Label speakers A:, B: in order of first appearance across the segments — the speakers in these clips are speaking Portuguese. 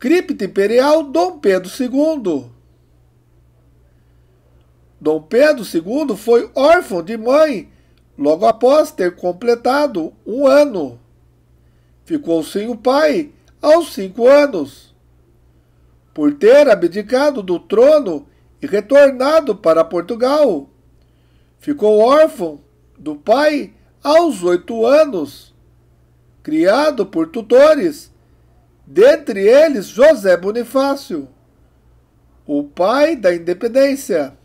A: Cripta Imperial Dom Pedro II. Dom Pedro II foi órfão de mãe logo após ter completado um ano. Ficou sem o pai aos cinco anos. Por ter abdicado do trono e retornado para Portugal, ficou órfão do pai aos oito anos. Criado por tutores dentre eles José Bonifácio, o pai da independência.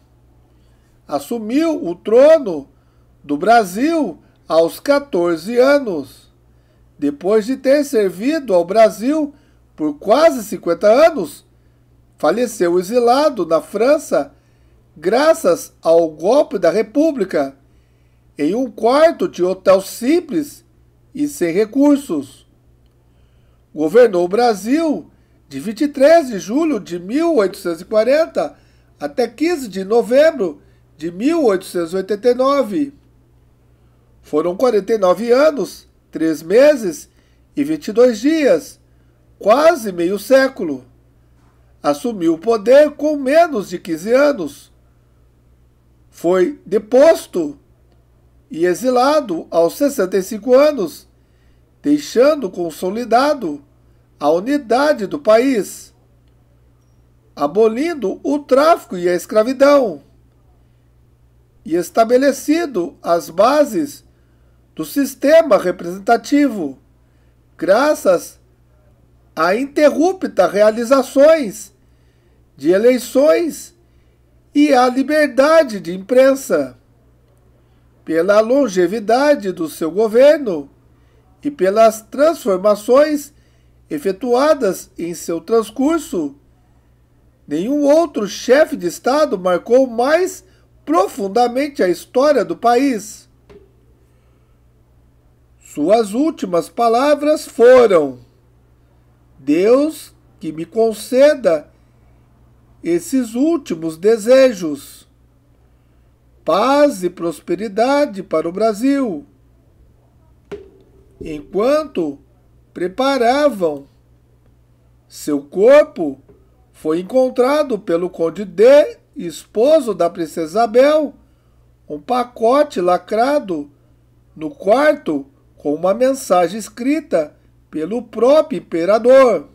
A: Assumiu o trono do Brasil aos 14 anos, depois de ter servido ao Brasil por quase 50 anos. Faleceu exilado na França graças ao golpe da República, em um quarto de hotel simples e sem recursos governou o Brasil de 23 de julho de 1840 até 15 de novembro de 1889. Foram 49 anos, 3 meses e 22 dias, quase meio século. Assumiu o poder com menos de 15 anos. Foi deposto e exilado aos 65 anos deixando consolidado a unidade do país, abolindo o tráfico e a escravidão, e estabelecido as bases do sistema representativo, graças a interrupta realizações de eleições e à liberdade de imprensa. Pela longevidade do seu governo, e pelas transformações efetuadas em seu transcurso, nenhum outro chefe de Estado marcou mais profundamente a história do país. Suas últimas palavras foram: Deus que me conceda esses últimos desejos. Paz e prosperidade para o Brasil enquanto preparavam. Seu corpo foi encontrado pelo Conde D, esposo da Princesa Isabel, um pacote lacrado no quarto com uma mensagem escrita pelo próprio imperador.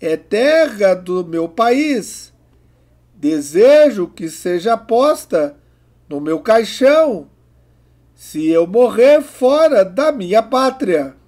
A: É terra do meu país. Desejo que seja posta no meu caixão se eu morrer fora da minha pátria.